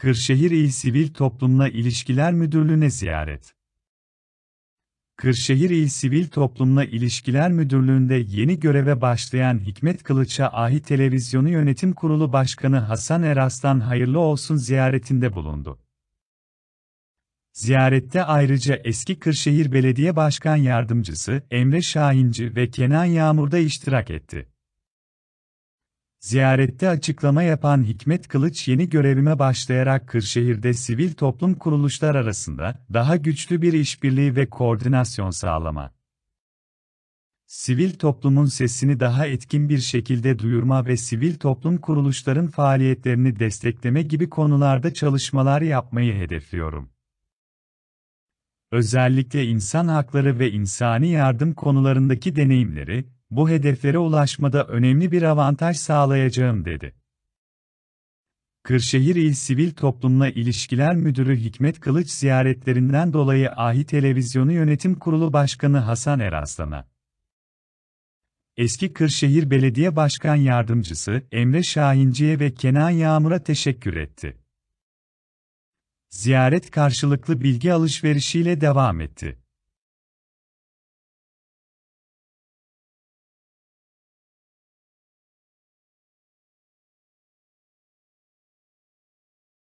Kırşehir İl Sivil Toplumla İlişkiler Müdürlüğü'ne ziyaret. Kırşehir İl Sivil Toplumla İlişkiler Müdürlüğü'nde yeni göreve başlayan Hikmet Kılıç'a Ahi Televizyonu Yönetim Kurulu Başkanı Hasan Eraslan hayırlı olsun ziyaretinde bulundu. Ziyarette ayrıca eski Kırşehir Belediye Başkan Yardımcısı Emre Şahinci ve Kenan Yağmur da iştirak etti. Ziyarette açıklama yapan Hikmet Kılıç yeni görevime başlayarak Kırşehir'de sivil toplum kuruluşlar arasında daha güçlü bir işbirliği ve koordinasyon sağlama, sivil toplumun sesini daha etkin bir şekilde duyurma ve sivil toplum kuruluşların faaliyetlerini destekleme gibi konularda çalışmalar yapmayı hedefliyorum. Özellikle insan hakları ve insani yardım konularındaki deneyimleri, bu hedeflere ulaşmada önemli bir avantaj sağlayacağım dedi. Kırşehir İl Sivil Toplumla İlişkiler Müdürü Hikmet Kılıç ziyaretlerinden dolayı Ahi Televizyonu Yönetim Kurulu Başkanı Hasan Eraslan'a Eski Kırşehir Belediye Başkan Yardımcısı Emre Şahinci'ye ve Kenan Yağmur'a teşekkür etti. Ziyaret karşılıklı bilgi alışverişiyle devam etti.